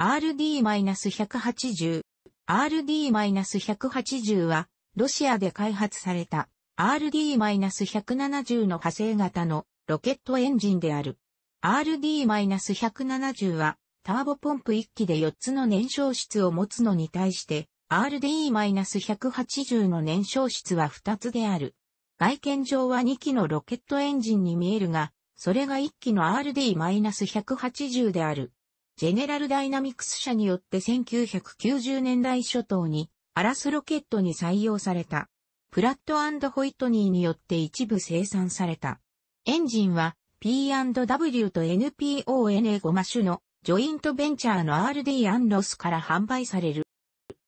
RD-180。RD-180 は、ロシアで開発された RD-170 の派生型のロケットエンジンである。RD-170 は、ターボポンプ1機で4つの燃焼室を持つのに対して、RD-180 の燃焼室は2つである。外見上は2機のロケットエンジンに見えるが、それが1機の RD-180 である。ジェネラルダイナミクス社によって1990年代初頭にアラスロケットに採用された。プラットホイトニーによって一部生産された。エンジンは P&W と NPON5 a マ種のジョイントベンチャーの RD ロスから販売される。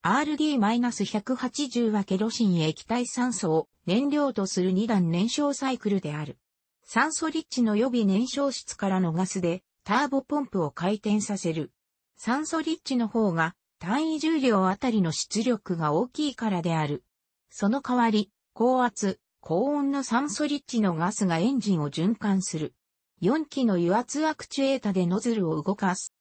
RD-180 はケロシン液体酸素を燃料とする2段燃焼サイクルである。酸素リッチの予備燃焼室からのガスでターボポンプを回転させる。酸素リッチの方が単位重量あたりの出力が大きいからである。その代わり、高圧、高温の酸素リッチのガスがエンジンを循環する。4機の油圧アクチュエータでノズルを動かす。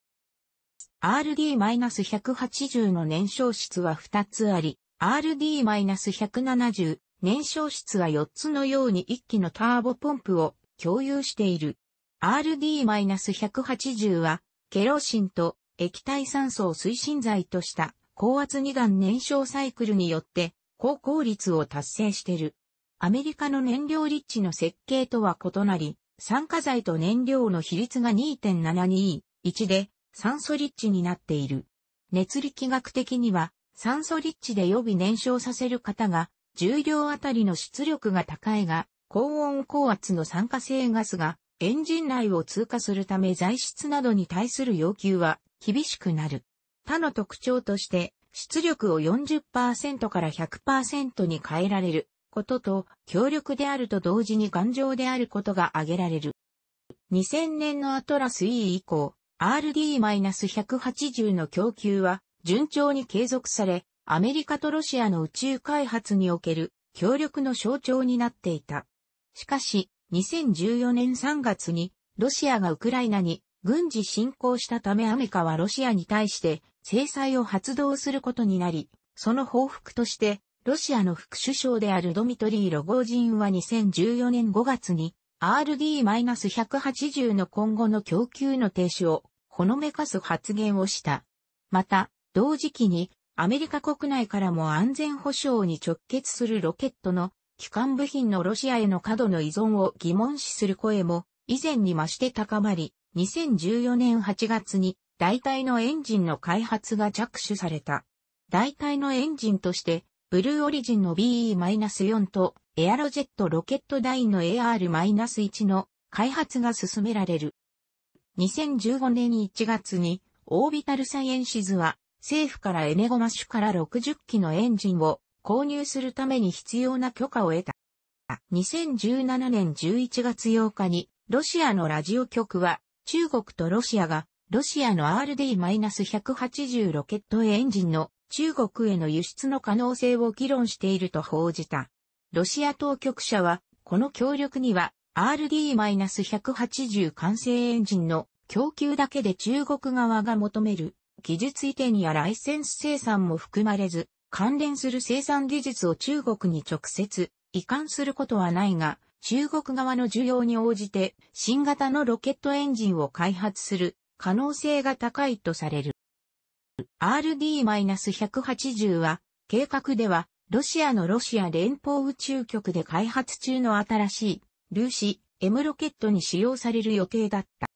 RD-180 の燃焼室は2つあり、RD-170 燃焼室は4つのように1機のターボポンプを共有している。RD-180 は、ケロシンと液体酸素を推進剤とした高圧二段燃焼サイクルによって高効率を達成している。アメリカの燃料立地の設計とは異なり、酸化剤と燃料の比率が2.721で酸素立地になっている。熱力学的には酸素立地で予備燃焼させる方が重量あたりの出力が高いが、高温高圧の酸化性ガスがエンジン内を通過するため材質などに対する要求は厳しくなる。他の特徴として、出力を40%から100%に変えられることと、強力であると同時に頑丈であることが挙げられる。2000年のアトラス E 以降、RD-180 の供給は順調に継続され、アメリカとロシアの宇宙開発における協力の象徴になっていた。しかし、2014年3月にロシアがウクライナに軍事侵攻したためアメリカはロシアに対して制裁を発動することになり、その報復としてロシアの副首相であるドミトリー・ロゴージンは2014年5月に RD-180 の今後の供給の停止をほのめかす発言をした。また、同時期にアメリカ国内からも安全保障に直結するロケットの機関部品のロシアへの過度の依存を疑問視する声も、以前に増して高まり、2014年8月に代替のエンジンの開発が着手された。代替のエンジンとして、ブルーオリジンの BE-4 とエアロジェットロケットダインの AR-1 の開発が進められる。2015年1月にオービタルサイエンシズは政府からエネゴマッシュから60機のエンジンを購入するために必要な許可を得た。2017年11月8日に、ロシアのラジオ局は、中国とロシアが、ロシアの RD-180 ロケットエンジンの中国への輸出の可能性を議論していると報じた。ロシア当局者は、この協力には RD-180 完成エンジンの供給だけで中国側が求める技術移転やライセンス生産も含まれず、関連する生産技術を中国に直接移管することはないが、中国側の需要に応じて新型のロケットエンジンを開発する可能性が高いとされる。RD-180 は計画ではロシアのロシア連邦宇宙局で開発中の新しいルーシ M ロケットに使用される予定だった。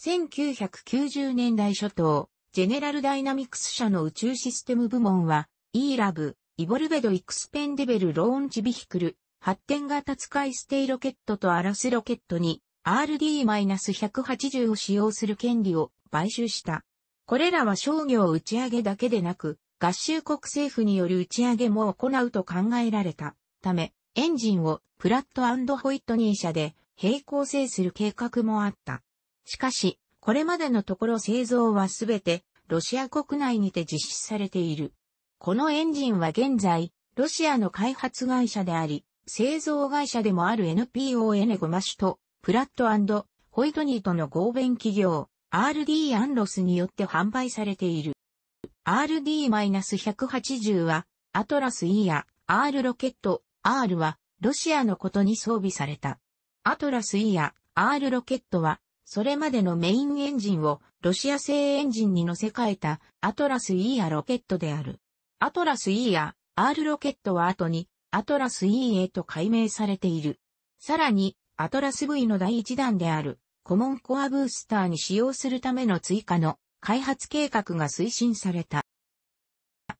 1990年代初頭、ジェネラルダイナミクス社の宇宙システム部門はイーラブ、イボルベドイクスペンデベルローンチビヒクル、発展型使い捨てロケットとアラスロケットに RD-180 を使用する権利を買収した。これらは商業打ち上げだけでなく、合衆国政府による打ち上げも行うと考えられたため、エンジンをプラットホイットニー社で並行制する計画もあった。しかし、これまでのところ製造はすべてロシア国内にて実施されている。このエンジンは現在、ロシアの開発会社であり、製造会社でもある NPO エネゴマシュと、プラットホイトニーとの合弁企業、RD アンロスによって販売されている。RD-180 は、アトラス E や R ロケット R は、ロシアのことに装備された。アトラス E や R ロケットは、それまでのメインエンジンをロシア製エンジンに乗せ替えたアトラス E やロケットである。アトラス E や R ロケットは後にアトラス E へと改名されている。さらに、アトラス V の第1弾であるコモンコアブースターに使用するための追加の開発計画が推進された。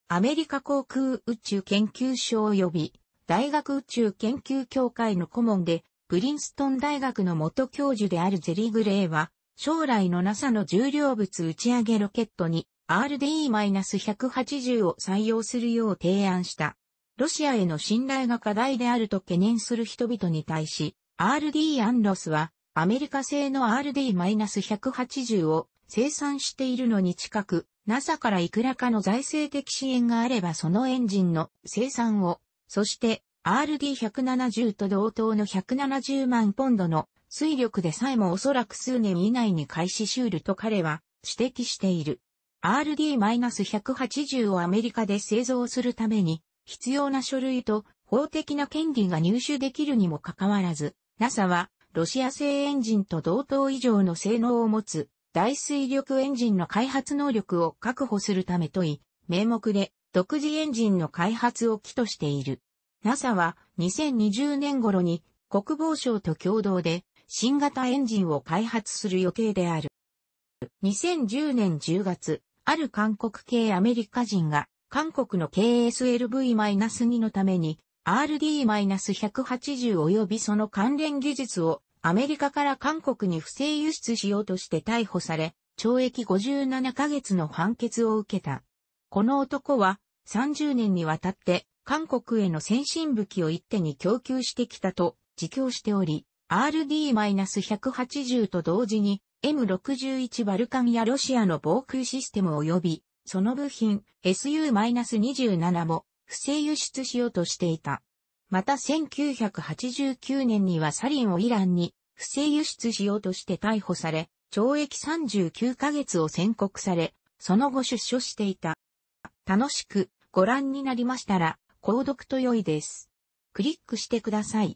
アメリカ航空宇宙研究所及び大学宇宙研究協会の顧問でプリンストン大学の元教授であるジェリー・グレイは将来の NASA の重量物打ち上げロケットに r d 1 8 0を採用するよう提案した。ロシアへの信頼が課題であると懸念する人々に対し、RD アンロスはアメリカ製の RD-180 を生産しているのに近く、NASA からいくらかの財政的支援があればそのエンジンの生産を、そして RD170 と同等の170万ポンドの水力でさえもおそらく数年以内に開始しうると彼は指摘している。RD-180 をアメリカで製造するために必要な書類と法的な権利が入手できるにもかかわらず、NASA はロシア製エンジンと同等以上の性能を持つ大水力エンジンの開発能力を確保するためとい、名目で独自エンジンの開発を起としている。NASA は2020年頃に国防省と共同で新型エンジンを開発する予定である。2010年10月、ある韓国系アメリカ人が、韓国の KSLV-2 のために、RD-180 及びその関連技術をアメリカから韓国に不正輸出しようとして逮捕され、懲役57ヶ月の判決を受けた。この男は30年にわたって韓国への先進武器を一手に供給してきたと自供しており、RD-180 と同時に M61 バルカンやロシアの防空システム及び、その部品 SU-27 も不正輸出しようとしていた。また1989年にはサリンをイランに不正輸出しようとして逮捕され、懲役39ヶ月を宣告され、その後出所していた。楽しくご覧になりましたら、購読と良いです。クリックしてください。